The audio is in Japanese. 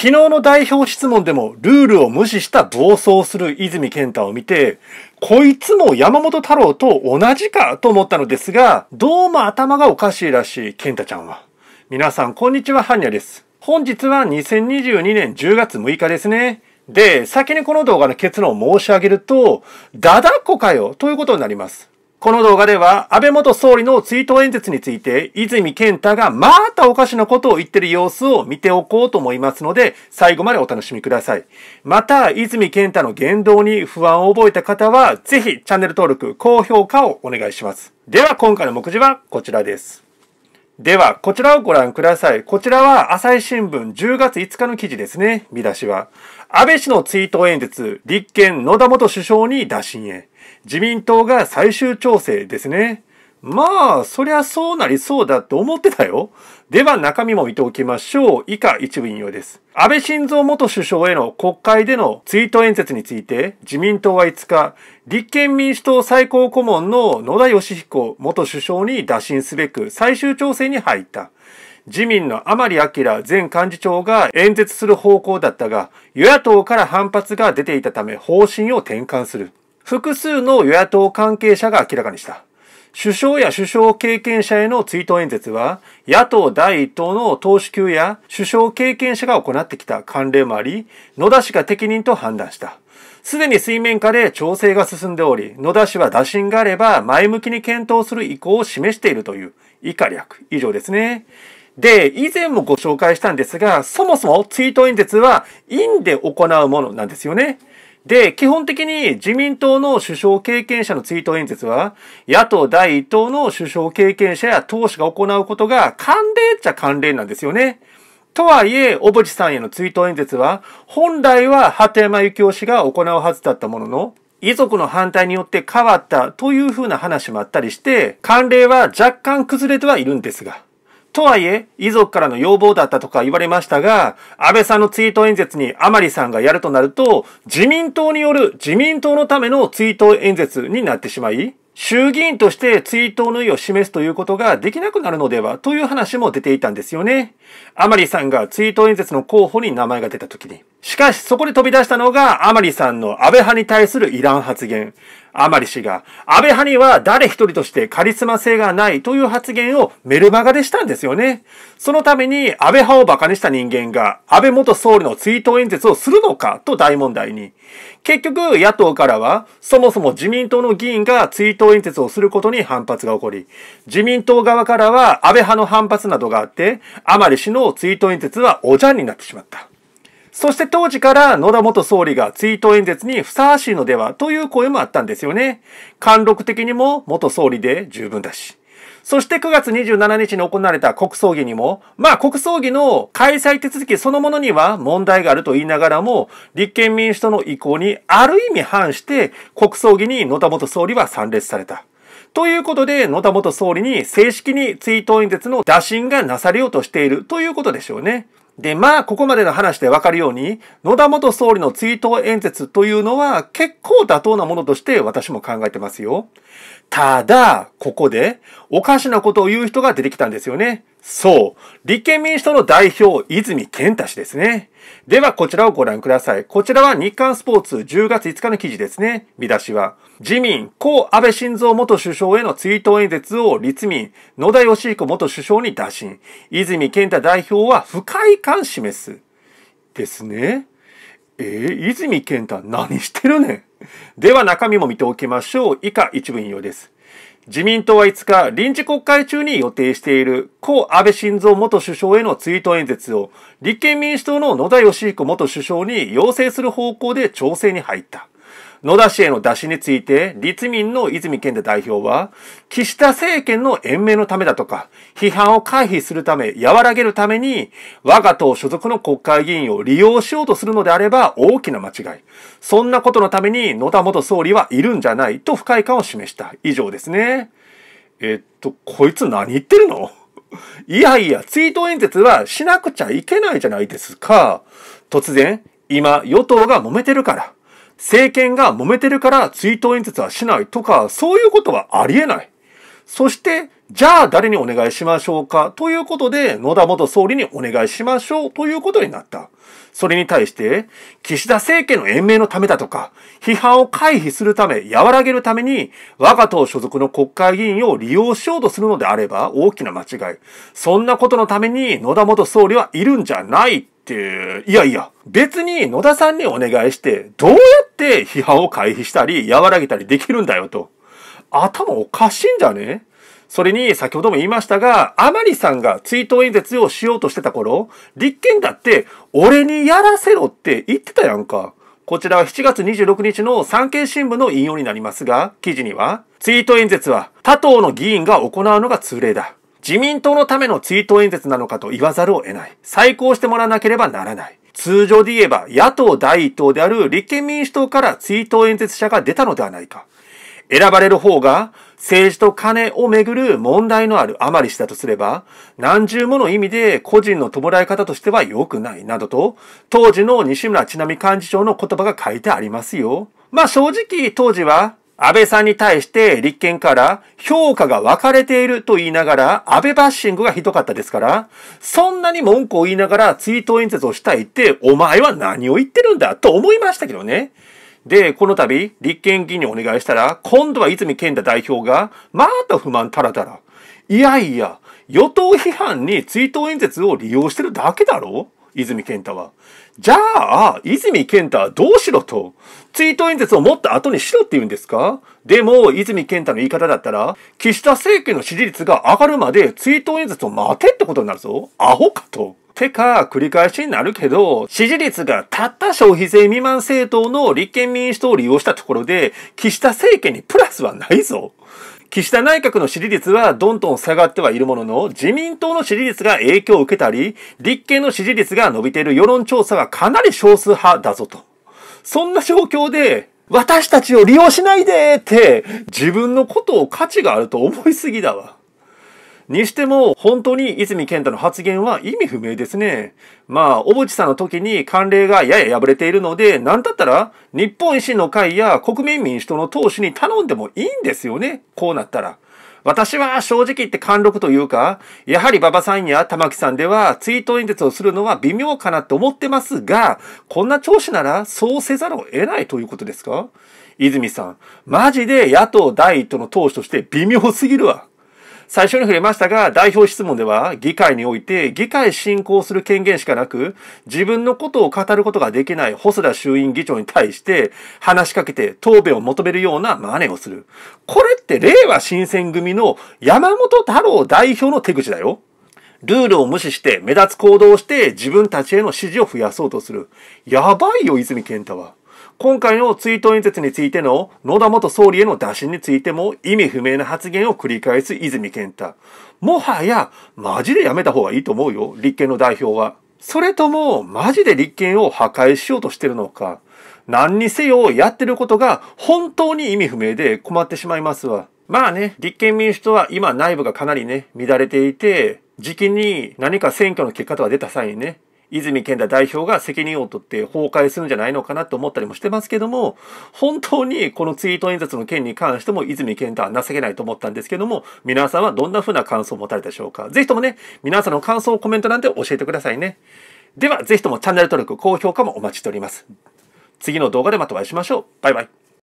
昨日の代表質問でもルールを無視した暴走する泉健太を見て、こいつも山本太郎と同じかと思ったのですが、どうも頭がおかしいらしい健太ちゃんは。皆さんこんにちは、ハンニャです。本日は2022年10月6日ですね。で、先にこの動画の結論を申し上げると、ダダっ子かよということになります。この動画では、安倍元総理の追悼演説について、泉健太がまたおかしなことを言ってる様子を見ておこうと思いますので、最後までお楽しみください。また、泉健太の言動に不安を覚えた方は、ぜひチャンネル登録、高評価をお願いします。では、今回の目次はこちらです。では、こちらをご覧ください。こちらは朝日新聞10月5日の記事ですね。見出しは。安倍氏の追悼演説、立憲野田元首相に打診へ。自民党が最終調整ですね。まあ、そりゃそうなりそうだって思ってたよ。では中身も見ておきましょう。以下一部引用です。安倍晋三元首相への国会での追悼演説について、自民党は5日、立憲民主党最高顧問の野田義彦元首相に打診すべく最終調整に入った。自民の甘利明前幹事長が演説する方向だったが、与野党から反発が出ていたため方針を転換する。複数の与野党関係者が明らかにした。首相や首相経験者への追悼演説は、野党第一党の党首級や首相経験者が行ってきた慣例もあり、野田氏が適任と判断した。すでに水面下で調整が進んでおり、野田氏は打診があれば前向きに検討する意向を示しているという、以下略。以上ですね。で、以前もご紹介したんですが、そもそも追悼演説は院で行うものなんですよね。で、基本的に自民党の首相経験者の追悼演説は、野党第1党の首相経験者や党首が行うことが慣例っちゃ慣例なんですよね。とはいえ、小渕さんへの追悼演説は、本来は鳩山幸夫氏が行うはずだったものの、遺族の反対によって変わったというふうな話もあったりして、慣例は若干崩れてはいるんですが。とはいえ、遺族からの要望だったとか言われましたが、安倍さんの追悼演説に甘利さんがやるとなると、自民党による自民党のための追悼演説になってしまい、衆議院として追悼の意を示すということができなくなるのではという話も出ていたんですよね。甘利さんが追悼演説の候補に名前が出た時に。しかし、そこで飛び出したのが、甘利さんの安倍派に対するイラン発言。甘利氏が、安倍派には誰一人としてカリスマ性がないという発言をメルマガでしたんですよね。そのために、安倍派を馬鹿にした人間が、安倍元総理の追悼演説をするのかと大問題に。結局、野党からは、そもそも自民党の議員が追悼演説をすることに反発が起こり、自民党側からは安倍派の反発などがあって、甘利氏の追悼演説はおじゃんになってしまった。そして当時から野田元総理が追悼演説にふさわしいのではという声もあったんですよね。貫禄的にも元総理で十分だし。そして9月27日に行われた国葬儀にも、まあ国葬儀の開催手続きそのものには問題があると言いながらも、立憲民主党の意向にある意味反して国葬儀に野田元総理は参列された。ということで、野田元総理に正式に追悼演説の打診がなされようとしているということでしょうね。で、まあ、ここまでの話でわかるように、野田元総理の追悼演説というのは結構妥当なものとして私も考えてますよ。ただ、ここで、おかしなことを言う人が出てきたんですよね。そう。立憲民主党の代表、泉健太氏ですね。では、こちらをご覧ください。こちらは日刊スポーツ10月5日の記事ですね。見出しは、自民、高安倍晋三元首相への追悼演説を立民、野田義彦元首相に打診。泉健太代表は不快感示す。ですね。えー、泉健太何してるねん。では中身も見ておきましょう。以下一文用です。自民党は5日、臨時国会中に予定している、故安倍晋三元首相への追悼演説を、立憲民主党の野田義彦元首相に要請する方向で調整に入った。野田氏への出しについて、立民の泉健太代表は、岸田政権の延命のためだとか、批判を回避するため、和らげるために、我が党所属の国会議員を利用しようとするのであれば大きな間違い。そんなことのために野田元総理はいるんじゃないと不快感を示した。以上ですね。えっと、こいつ何言ってるのいやいや、追悼演説はしなくちゃいけないじゃないですか。突然、今、与党が揉めてるから。政権が揉めてるから追悼演説はしないとか、そういうことはありえない。そして、じゃあ誰にお願いしましょうかということで、野田元総理にお願いしましょうということになった。それに対して、岸田政権の延命のためだとか、批判を回避するため、和らげるために、我が党所属の国会議員を利用しようとするのであれば、大きな間違い。そんなことのために野田元総理はいるんじゃないっていやいや、別に野田さんにお願いして、どうやって批判を回避したり、和らげたりできるんだよと。頭おかしいんじゃねそれに先ほども言いましたが、甘利さんが追悼演説をしようとしてた頃、立憲だって俺にやらせろって言ってたやんか。こちらは7月26日の産経新聞の引用になりますが、記事には、追悼演説は他党の議員が行うのが通例だ。自民党のための追悼演説なのかと言わざるを得ない。再考してもらわなければならない。通常で言えば、野党第一党である立憲民主党から追悼演説者が出たのではないか。選ばれる方が、政治と金をめぐる問題のあるあまりしだとすれば、何重もの意味で個人の弔い方としては良くないなどと、当時の西村千奈美幹事長の言葉が書いてありますよ。まあ正直当時は安倍さんに対して立憲から評価が分かれていると言いながら、安倍バッシングがひどかったですから、そんなに文句を言いながら追悼演説をしたいって、お前は何を言ってるんだと思いましたけどね。で、この度、立憲議員にお願いしたら、今度は泉健太代表が、また不満たらたら。いやいや、与党批判に追悼演説を利用してるだけだろ泉健太は。じゃあ、泉健太はどうしろと追悼演説をもっと後にしろって言うんですかでも、泉健太の言い方だったら、岸田政権の支持率が上がるまで追悼演説を待てってことになるぞ。アホかと。てか、繰り返しになるけど、支持率がたった消費税未満政党の立憲民主党を利用したところで、岸田政権にプラスはないぞ。岸田内閣の支持率はどんどん下がってはいるものの、自民党の支持率が影響を受けたり、立憲の支持率が伸びている世論調査はかなり少数派だぞと。そんな状況で、私たちを利用しないでって、自分のことを価値があると思いすぎだわ。にしても、本当に泉健太の発言は意味不明ですね。まあ、小渕さんの時に慣例がやや破れているので、なんだったら、日本維新の会や国民民主党の党首に頼んでもいいんですよね。こうなったら。私は正直言って貫禄というか、やはり馬場さんや玉木さんでは追悼演説をするのは微妙かなって思ってますが、こんな調子ならそうせざるを得ないということですか泉さん、マジで野党第一党の党首として微妙すぎるわ。最初に触れましたが、代表質問では、議会において、議会進行する権限しかなく、自分のことを語ることができない細田衆院議長に対して、話しかけて答弁を求めるような真似をする。これって、令和新選組の山本太郎代表の手口だよ。ルールを無視して目立つ行動をして自分たちへの支持を増やそうとする。やばいよ、泉健太は。今回の追悼演説についての野田元総理への打診についても意味不明な発言を繰り返す泉健太。もはや、マジでやめた方がいいと思うよ、立憲の代表は。それとも、マジで立憲を破壊しようとしてるのか。何にせよ、やってることが本当に意味不明で困ってしまいますわ。まあね、立憲民主党は今内部がかなりね、乱れていて、時期に何か選挙の結果とか出た際にね、泉健太代表が責任を取って崩壊するんじゃないのかなと思ったりもしてますけども、本当にこのツイート演説の件に関しても泉健太は情けないと思ったんですけども、皆さんはどんな風な感想を持たれたでしょうかぜひともね、皆さんの感想をコメント欄で教えてくださいね。では、ぜひともチャンネル登録、高評価もお待ちしております。次の動画でまたお会いしましょう。バイバイ。